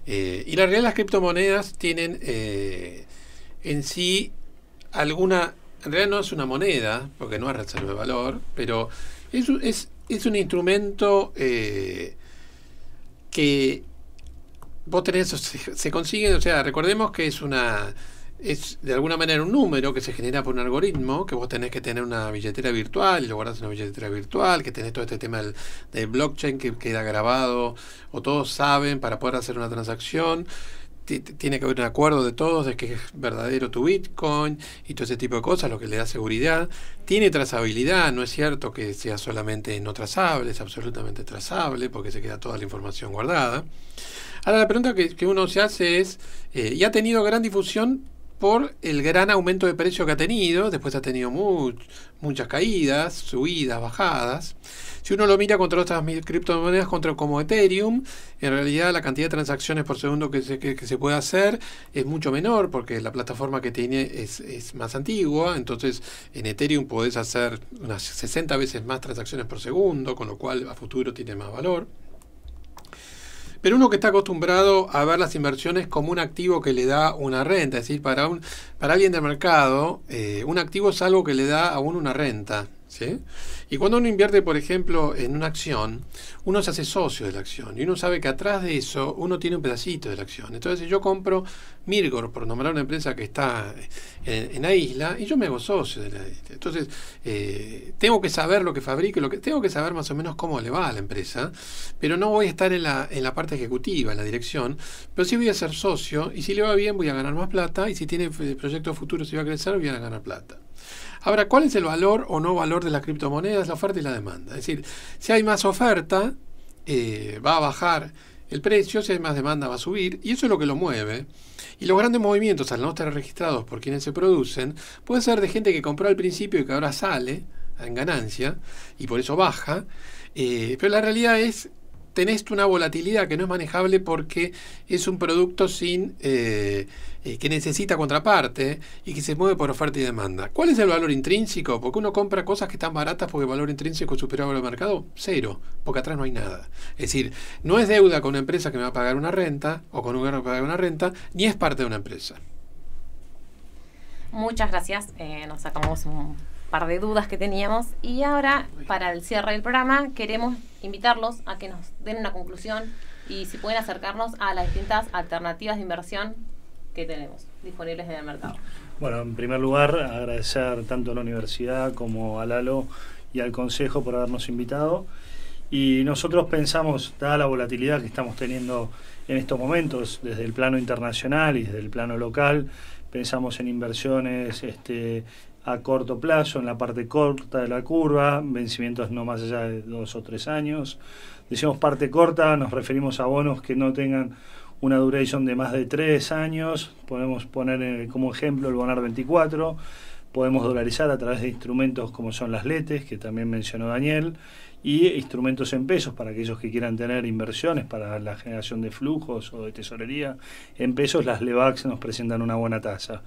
Eh, y la realidad las criptomonedas tienen eh, en sí alguna, en realidad no es una moneda, porque no es reserva de valor, pero es es un instrumento eh, que vos tenés, se, consigue, o sea, recordemos que es una, es de alguna manera un número que se genera por un algoritmo, que vos tenés que tener una billetera virtual y lo guardás en una billetera virtual, que tenés todo este tema del blockchain que queda grabado, o todos saben para poder hacer una transacción tiene que haber un acuerdo de todos de que es verdadero tu Bitcoin y todo ese tipo de cosas, lo que le da seguridad. Tiene trazabilidad, no es cierto que sea solamente no trazable, es absolutamente trazable porque se queda toda la información guardada. Ahora la pregunta que, uno se hace es, eh, y ha tenido gran difusión por el gran aumento de precio que ha tenido, después ha tenido muchas caídas, subidas, bajadas. Si uno lo mira contra otras criptomonedas, contra como Ethereum, en realidad la cantidad de transacciones por segundo que se, puede hacer es mucho menor porque la plataforma que tiene es, más antigua. Entonces en Ethereum podés hacer unas 60 veces más transacciones por segundo, con lo cual a futuro tiene más valor. Pero uno que está acostumbrado a ver las inversiones como un activo que le da una renta, es decir, para, un, para alguien de mercado, eh, un activo es algo que le da a uno una renta. ¿sí? Y cuando uno invierte, por ejemplo, en una acción, uno se hace socio de la acción y uno sabe que atrás de eso uno tiene un pedacito de la acción. Entonces, si yo compro Mirgor, por nombrar una empresa que está en, la isla, y yo me hago socio de la isla. Entonces, eh, tengo que saber lo que fabrico, lo que, tengo que saber más o menos cómo le va a la empresa, pero no voy a estar en la, en la parte ejecutiva, en la dirección, pero sí voy a ser socio y si le va bien voy a ganar más plata y si tiene eh, proyectos futuros y va a crecer voy a ganar plata. Ahora, ¿cuál es el valor o no valor de las criptomonedas? La oferta y la demanda. Es decir, si hay más oferta, eh, va a bajar el precio, si hay más demanda va a subir, y eso es lo que lo mueve. Y los grandes movimientos al no estar registrados por quienes se producen, pueden ser de gente que compró al principio y que ahora sale en ganancia, y por eso baja, eh, pero la realidad es tenés una volatilidad que no es manejable porque es un producto sin eh, eh, que necesita contraparte y que se mueve por oferta y demanda. ¿Cuál es el valor intrínseco? Porque uno compra cosas que están baratas porque el valor intrínseco es superior al mercado, cero, porque atrás no hay nada. Es decir, no es deuda con una empresa que me va a pagar una renta o con un gobierno que va a pagar una renta, ni es parte de una empresa. Muchas gracias. Eh, nos sacamos un par de dudas que teníamos. Y ahora, para el cierre del programa, queremos invitarlos a que nos den una conclusión y si pueden acercarnos a las distintas alternativas de inversión que tenemos disponibles en el mercado. Bueno, en primer lugar, agradecer tanto a la universidad como a Lalo y al Consejo por habernos invitado. Y nosotros pensamos, dada la volatilidad que estamos teniendo en estos momentos, desde el plano internacional y desde el plano local, pensamos en inversiones este, a corto plazo, en la parte corta de la curva, vencimientos no más allá de dos o tres años. Decimos parte corta, nos referimos a bonos que no tengan una duration de más de tres años. Podemos poner eh, como ejemplo el Bonar 24. Podemos dolarizar a través de instrumentos como son las LETES, que también mencionó Daniel, y instrumentos en pesos para aquellos que quieran tener inversiones para la generación de flujos o de tesorería. En pesos las LEVAX nos presentan una buena tasa.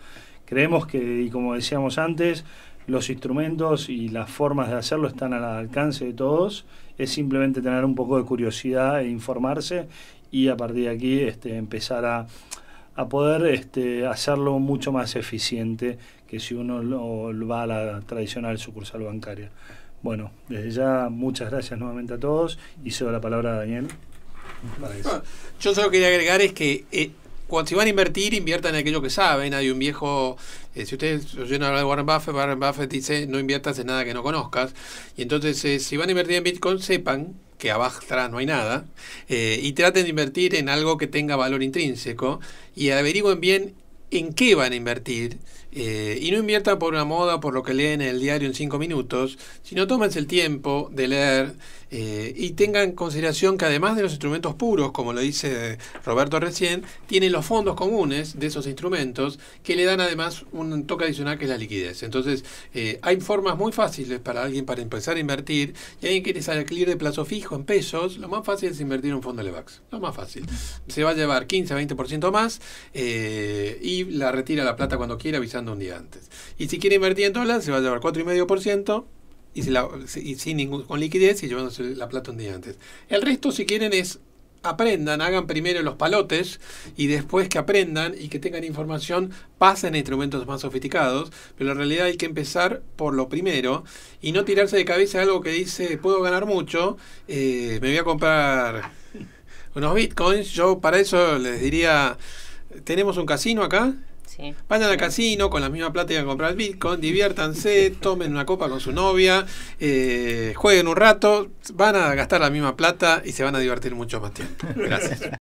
Creemos que, y como decíamos antes, los instrumentos y las formas de hacerlo están al alcance de todos. Es simplemente tener un poco de curiosidad e informarse y a partir de aquí este, empezar a, poder este, hacerlo mucho más eficiente que si uno lo, va a la tradicional sucursal bancaria. Bueno, desde ya muchas gracias nuevamente a todos y cedo la palabra a Daniel. yo solo quería agregar es que eh, cuando si van a invertir, inviertan en aquello que saben. Hay un viejo, eh, si ustedes oyen hablar de Warren Buffett, Warren Buffett dice, no inviertas en nada que no conozcas. Y entonces, eh, si van a invertir en Bitcoin, sepan que abajo atrás no hay nada, eh, y traten de invertir en algo que tenga valor intrínseco y averigüen bien en qué van a invertir. y no inviertan por una moda, por lo que leen en el diario en cinco minutos, sino tómense el tiempo de leer eh, y tengan en consideración que además de los instrumentos puros, como lo dice Roberto recién, tienen los fondos comunes de esos instrumentos que le dan además un toque adicional que es la liquidez. Entonces, eh, hay formas muy fáciles para alguien para empezar a invertir y alguien quiere salir de plazo fijo en pesos, lo más fácil es invertir en un fondo LVAX. Lo más fácil. Se va a llevar 15 a 20% más eh, y la retira la plata cuando quiera avisando un día antes. Y si quiere invertir en dólares, se va a llevar 4,5% y, sin ningún, con liquidez y llevándose la plata un día antes. El resto, si quieren, es aprendan, hagan primero los palotes y después que aprendan y que tengan información, pasen a instrumentos más sofisticados, pero en realidad hay que empezar por lo primero y no tirarse de cabeza algo que dice, puedo ganar mucho, eh, me voy a comprar <laughs> unos bitcoins, yo para eso les diría, tenemos un casino acá, Sí. Vayan al casino con la misma plata y a comprar el Bitcoin, diviértanse, <laughs> tomen una copa con su novia, eh, jueguen un rato, van a gastar la misma plata y se van a divertir mucho más tiempo. Gracias. <laughs>